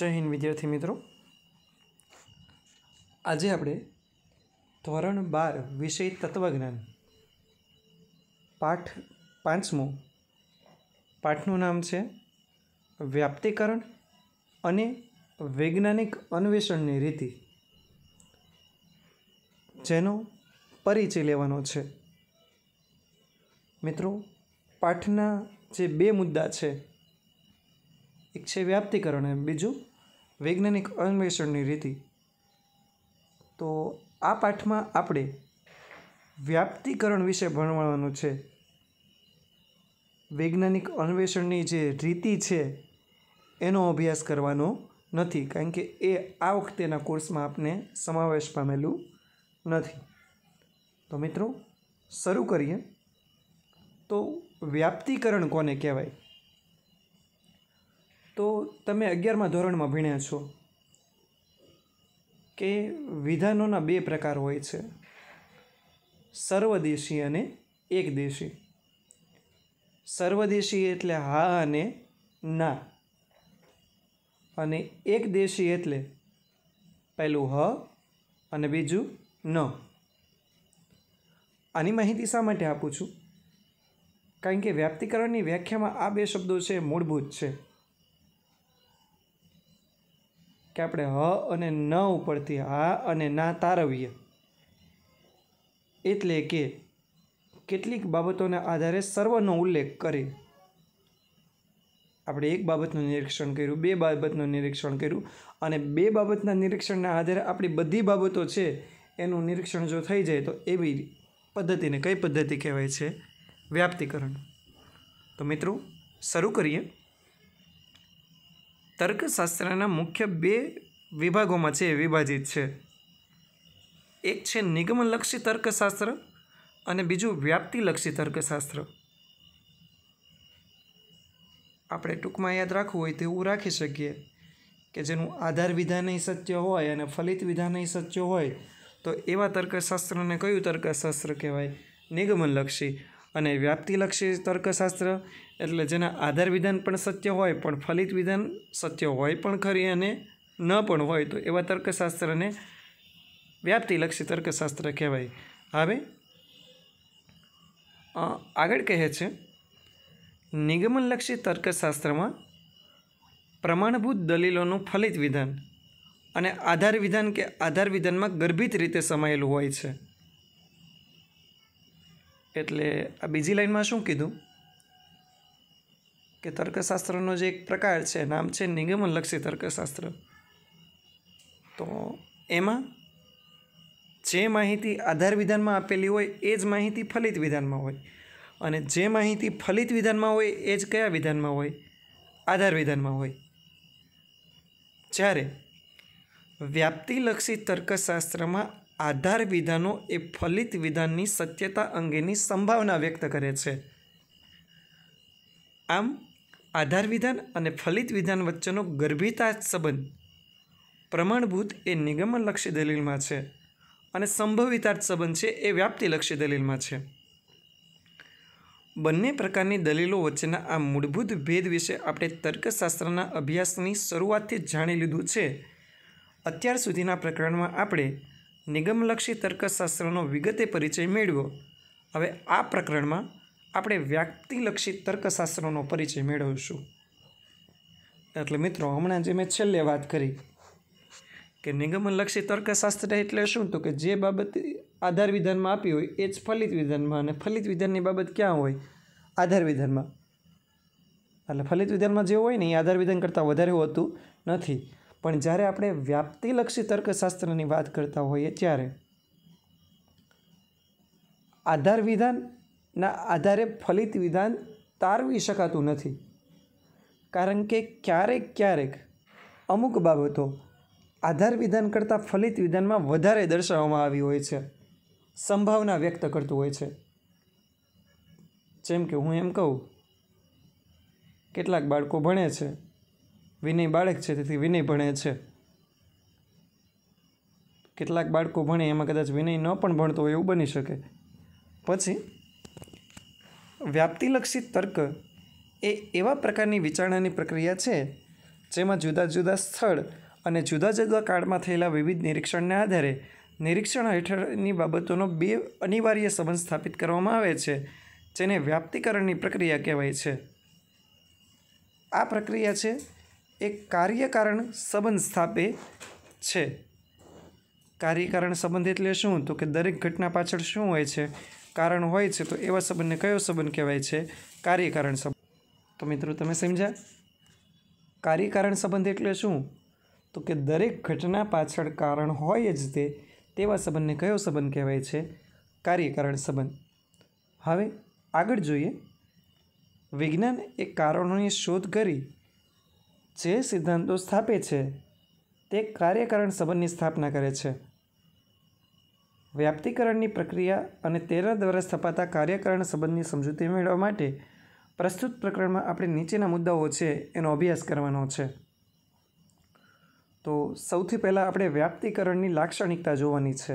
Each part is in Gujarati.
જય હિન્દ વિદ્યાર્થી મિત્રો આજે આપણે ધોરણ બાર વિષય તત્વજ્ઞાન પાઠ પાંચમું પાઠનું નામ છે વ્યાપ્તિકરણ અને વૈજ્ઞાનિક અન્વેષણની રીતિ જેનો પરિચય લેવાનો છે મિત્રો પાઠના જે બે મુદ્દા છે એક છે વ્યાપ્તિકરણ એમ બીજું વૈજ્ઞાનિક અન્વેષણની રીતિ તો આ પાઠમાં આપણે વ્યાપ્તિકરણ વિશે ભણવાનું છે વૈજ્ઞાનિક અન્વેષણની જે રીતિ છે એનો અભ્યાસ કરવાનો નથી કારણ કે એ આ વખતેના કોર્સમાં આપને સમાવેશ પામેલું નથી તો મિત્રો શરૂ કરીએ તો વ્યાપ્તિકરણ કોને કહેવાય તો તમે અગિયારમાં ધોરણમાં ભણ્યા છો કે વિધાનોના બે પ્રકાર હોય છે સર્વદેશી અને એકદેશી સર્વદેશી એટલે હા અને ના અને એકદેશી એટલે પહેલું હ અને બીજું ન આની માહિતી શા માટે આપું છું કારણ કે વ્યાપ્તિકરણની વ્યાખ્યામાં આ બે શબ્દો છે મૂળભૂત છે કે આપણે હ અને ન ઉપરથી હા અને ના તારવીએ એટલે કે કેટલીક બાબતોના આધારે સર્વનો ઉલ્લેખ કરી આપણે એક બાબતનું નિરીક્ષણ કર્યું બે બાબતનું નિરીક્ષણ કર્યું અને બે બાબતના નિરીક્ષણના આધારે આપણી બધી બાબતો છે એનું નિરીક્ષણ જો થઈ જાય તો એવી પદ્ધતિને કઈ પદ્ધતિ કહેવાય છે વ્યાપ્તિકરણ તો મિત્રો શરૂ કરીએ તર્કશાસ્ત્રના મુખ્ય બે વિભાગોમાં છે વિભાજિત છે એક છે નિગમલક્ષી તર્કશાસ્ત્ર અને બીજું વ્યાપ્તિલક્ષી તર્કશાસ્ત્ર આપણે ટૂંકમાં યાદ રાખવું હોય તેવું રાખી શકીએ કે જેનું આધાર વિધાનય સત્ય હોય અને ફલિત વિધાનય સત્ય હોય તો એવા તર્કશાસ્ત્રને કયું તર્કશાસ્ત્ર કહેવાય નિગમનલક્ષી અને વ્યાપ્તિલક્ષી તર્કશાસ્ત્ર એટલે જેના આધાર વિધાન પણ સત્ય હોય પણ ફલિત વિધાન સત્ય હોય પણ ખરી અને ન પણ હોય તો એવા તર્કશાસ્ત્રને વ્યાપ્તિલક્ષી તર્કશાસ્ત્ર કહેવાય હવે આગળ કહે છે નિગમનલક્ષી તર્કશાસ્ત્રમાં પ્રમાણભૂત દલીલોનું ફલિત વિધાન અને આધાર વિધાન કે આધાર વિધાનમાં ગર્ભિત રીતે સમાયેલું હોય છે એટલે આ બીજી લાઇનમાં શું કીધું કે તર્કશાસ્ત્રનો જે એક પ્રકાર છે નામ છે નિગમનલક્ષી તર્કશાસ્ત્ર તો એમાં જે માહિતી આધાર વિધાનમાં આપેલી હોય એ જ માહિતી ફલિત વિધાનમાં હોય અને જે માહિતી ફલિત વિધાનમાં હોય એ જ કયા વિધાનમાં હોય આધાર વિધાનમાં હોય જ્યારે વ્યાપ્તિલક્ષી તર્કશાસ્ત્રમાં આધાર વિધાનો એ ફલિત વિધાનની સત્યતા અંગેની સંભાવના વ્યક્ત કરે છે આમ આધાર વિધાન અને ફલિત વિધાન વચ્ચેનો ગર્ભિતા સંબંધ પ્રમાણભૂત એ નિગમનલક્ષી દલીલમાં છે અને સંભવિતાર્થ સંબંધ છે એ વ્યાપ્તિલક્ષી દલીલમાં છે બંને પ્રકારની દલીલો વચ્ચેના આ મૂળભૂત ભેદ વિશે આપણે તર્કશાસ્ત્રના અભ્યાસની શરૂઆતથી જાણી લીધું છે અત્યાર સુધીના પ્રકરણમાં આપણે નિગમલક્ષી તર્કશાસ્ત્રનો વિગતે પરિચય મેળવ્યો હવે આ પ્રકરણમાં આપણે વ્યાપ્તિલક્ષી તર્કશાસ્ત્રનો પરિચય મેળવીશું એટલે મિત્રો હમણાં જે મેં છેલ્લે વાત કરી કે નિગમલક્ષી તર્કશાસ્ત્ર એટલે શું તો કે જે બાબત આધાર વિધાનમાં આપી હોય એ જ ફલિત વિધાનમાં અને ફલિત વિધાનની બાબત ક્યાં હોય આધાર વિધાનમાં એટલે ફલિત વિધાનમાં જે હોય ને એ આધાર વિધાન કરતાં વધારે હોતું નથી પણ જ્યારે આપણે વ્યાપ્તિલક્ષી તર્કશાસ્ત્રની વાત કરતા હોઈએ ત્યારે આધાર વિધાનના આધારે ફલિત વિધાન તારવી શકાતું નથી કારણ કે ક્યારેક ક્યારેક અમુક બાબતો આધાર વિધાન કરતાં ફલિત વિધાનમાં વધારે દર્શાવવામાં આવી હોય છે સંભાવના વ્યક્ત કરતું હોય છે જેમ કે હું એમ કહું કેટલાક બાળકો ભણે છે વિનય બાળક છે તેથી વિનય ભણે છે કેટલાક બાળકો ભણે એમાં કદાચ વિનય ન પણ ભણતો હોય એવું બની શકે પછી વ્યાપ્તિલક્ષી તર્ક એ એવા પ્રકારની વિચારણાની પ્રક્રિયા છે જેમાં જુદા જુદા સ્થળ અને જુદા જુદા કાળમાં થયેલા વિવિધ નિરીક્ષણના આધારે નિરીક્ષણ હેઠળની બાબતોનો બે અનિવાર્ય સંબંધ સ્થાપિત કરવામાં આવે છે જેને વ્યાપ્તિકરણની પ્રક્રિયા કહેવાય છે આ પ્રક્રિયા છે એક કાર્યકારણ સંબંધ સ્થાપે છે કાર્યકારણ સંબંધ એટલે શું તો કે દરેક ઘટના પાછળ શું હોય છે કારણ હોય છે તો એવા સંબંધને કયો સંબંધ કહેવાય છે કાર્યકારણ સંબંધ તો મિત્રો તમે સમજ્યા કાર્યકારણ સંબંધ એટલે શું તો કે દરેક ઘટના પાછળ કારણ હોય જ તે તેવા સંબંધને કયો સંબંધ કહેવાય છે કાર્યકારણ સંબંધ હવે આગળ જોઈએ વિજ્ઞાન એ કારણોની શોધ કરી જે સિદ્ધાંતો સ્થાપે છે તે કાર્યકારણ સંબંધની સ્થાપના કરે છે વ્યાપ્તિકરણની પ્રક્રિયા અને તેના દ્વારા સ્થપાતા કાર્યકરણ સંબંધની સમજૂતી મેળવવા માટે પ્રસ્તુત પ્રકરણમાં આપણે નીચેના મુદ્દાઓ છે એનો અભ્યાસ કરવાનો છે તો સૌથી પહેલાં આપણે વ્યાપ્તિકરણની લાક્ષણિકતા જોવાની છે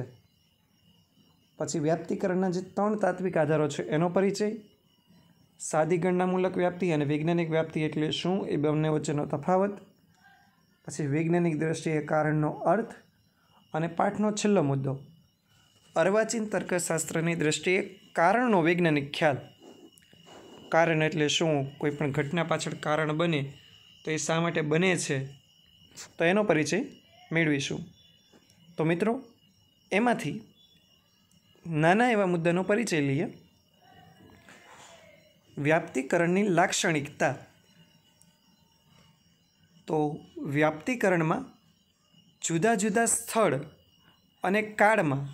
પછી વ્યાપ્તિકરણના જે ત્રણ તાત્વિક આધારો છે એનો પરિચય સાદી ગણનામૂલક વ્યાપ્તિ અને વૈજ્ઞાનિક વ્યાપ્તિ એટલે શું એ બંને વચ્ચેનો તફાવત પછી વૈજ્ઞાનિક દ્રષ્ટિએ કારણનો અર્થ અને પાઠનો છેલ્લો મુદ્દો અર્વાચીન તર્કશાસ્ત્રની દ્રષ્ટિએ કારણનો વૈજ્ઞાનિક ખ્યાલ કારણ એટલે શું કોઈ પણ ઘટના પાછળ કારણ બને તો એ શા માટે બને છે તો એનો પરિચય મેળવીશું તો મિત્રો એમાંથી નાના એવા મુદ્દાનો પરિચય લઈએ વ્યાપ્તિકરણની લાક્ષણિકતા તો વ્યાપ્તિકરણમાં જુદા જુદા સ્થળ અને કાળમાં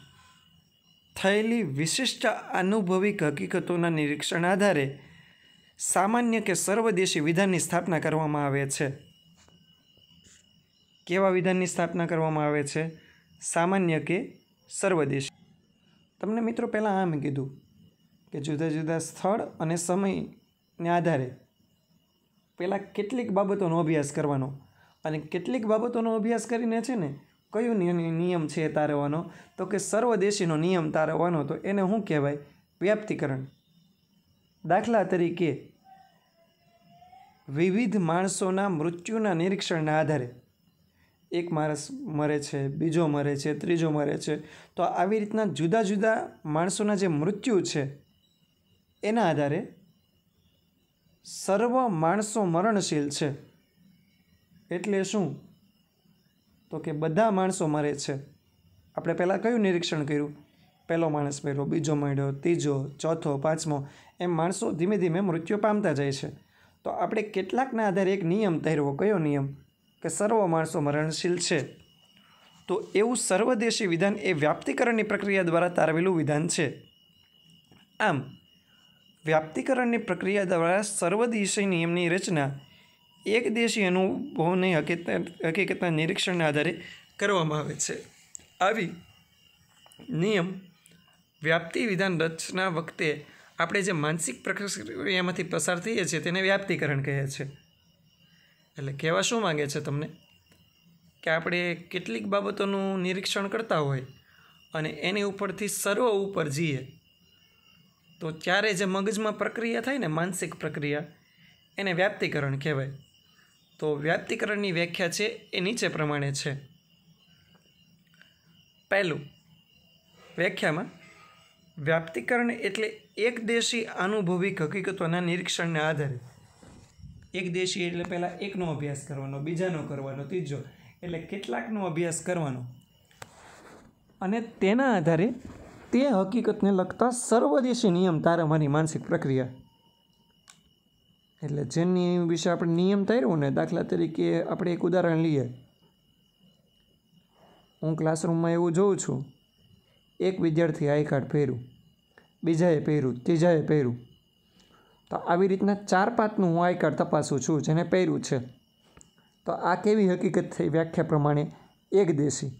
થયેલી વિશિષ્ટ આનુભવિક હકીકતોના નિરીક્ષણ આધારે સામાન્ય કે સર્વદેશી વિધાનની સ્થાપના કરવામાં આવે છે કેવા વિધાનની સ્થાપના કરવામાં આવે છે સામાન્ય કે સર્વદેશી તમને મિત્રો પહેલાં આમ કીધું કે જુદા જુદા સ્થળ અને સમયને આધારે પહેલાં કેટલીક બાબતોનો અભ્યાસ કરવાનો અને કેટલીક બાબતોનો અભ્યાસ કરીને છે ને કયો નિયમ છે તારવવાનો તો કે સર્વદેશીનો નિયમ તારવવાનો તો એને શું કહેવાય વ્યાપ્તિકરણ દાખલા તરીકે વિવિધ માણસોના મૃત્યુના નિરીક્ષણના આધારે એક માણસ મરે છે બીજો મરે છે ત્રીજો મરે છે તો આવી રીતના જુદા જુદા માણસોના જે મૃત્યુ છે એના આધારે સર્વ માણસો મરણશીલ છે એટલે શું તો કે બધા માણસો મરે છે આપણે પહેલાં કયું નિરીક્ષણ કર્યું પહેલો માણસ મર્યો બીજો મળ્યો ત્રીજો ચોથો પાંચમો એમ માણસો ધીમે ધીમે મૃત્યુ પામતા જાય છે તો આપણે કેટલાકના આધારે એક નિયમ તૈરવો કયો નિયમ કે સર્વ માણસો મરણશીલ છે તો એવું સર્વદેશી વિધાન એ વ્યાપ્તિકરણની પ્રક્રિયા દ્વારા તારવેલું વિધાન છે આમ વ્યાપ્તિકરણની પ્રક્રિયા દ્વારા સર્વદેશી નિયમની રચના એક દેશી અનુભવની હકીકતના નિરીક્ષણના આધારે કરવામાં આવે છે આવી નિયમ વ્યાપ્તિ વિધાન રચના વખતે આપણે જે માનસિક પ્રક્રિયામાંથી પસાર થઈએ છીએ તેને વ્યાપ્તિકરણ કહે છે એટલે કહેવા શું માગે છે તમને કે આપણે કેટલીક બાબતોનું નિરીક્ષણ કરતા હોય અને એની ઉપરથી સર્વ ઉપર જઈએ તો ત્યારે જે મગજમાં પ્રક્રિયા થાય ને માનસિક પ્રક્રિયા એને વ્યાપ્તિકરણ કહેવાય તો વ્યાપ્તિકરણની વ્યાખ્યા છે એ નીચે પ્રમાણે છે પહેલું વ્યાખ્યામાં વ્યાપ્તિકરણ એટલે એક દેશી આનુભવિક હકીકતોના નિરીક્ષણને આધારે એક દેશી એટલે પહેલાં એકનો અભ્યાસ કરવાનો બીજાનો કરવાનો ત્રીજો એટલે કેટલાકનો અભ્યાસ કરવાનો અને તેના આધારે તે હકીકતને લગતા સર્વદેશી નિયમ તારા મારી માનસિક પ્રક્રિયા એટલે જેની વિશે આપણે નિયમ તાર્યો ને દાખલા તરીકે આપણે એક ઉદાહરણ લઈએ હું ક્લાસરૂમમાં એવું જોઉં છું એક વિદ્યાર્થી આઈ કાર્ડ પહેર્યું બીજાએ પહેર્યું ત્રીજાએ પહેર્યું તો આવી રીતના ચાર પાંચનું હું આઈ કાર્ડ તપાસું છું જેને પહેર્યું છે તો આ કેવી હકીકત થઈ વ્યાખ્યા પ્રમાણે એક દેશી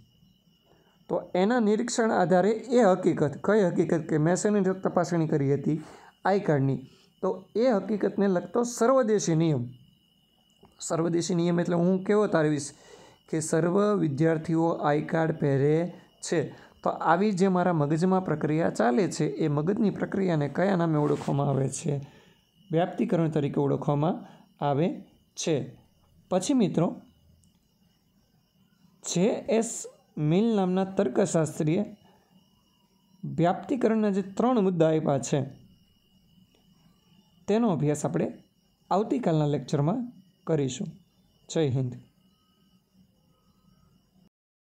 તો એના નિરીક્ષણ આધારે એ હકીકત કઈ હકીકત કે મેસેની તપાસણી કરી હતી આઈ કાર્ડની તો એ હકીકતને લગતો સર્વદેશી નિયમ સર્વદેશી નિયમ એટલે હું કેવો તારવીશ કે સર્વ વિદ્યાર્થીઓ આઈ કાર્ડ પહેરે છે તો આવી જે મારા મગજમાં પ્રક્રિયા ચાલે છે એ મગજની પ્રક્રિયાને કયા નામે ઓળખવામાં આવે છે વ્યાપ્તિકરણ તરીકે ઓળખવામાં આવે છે પછી મિત્રો જે એસ મિલ નામના તર્કશાસ્ત્રીએ વ્યાપ્તિકરણના જે ત્રણ મુદ્દા આપ્યા છે તેનો અભ્યાસ આપણે આવતીકાલના લેક્ચરમાં કરીશું જય હિન્દ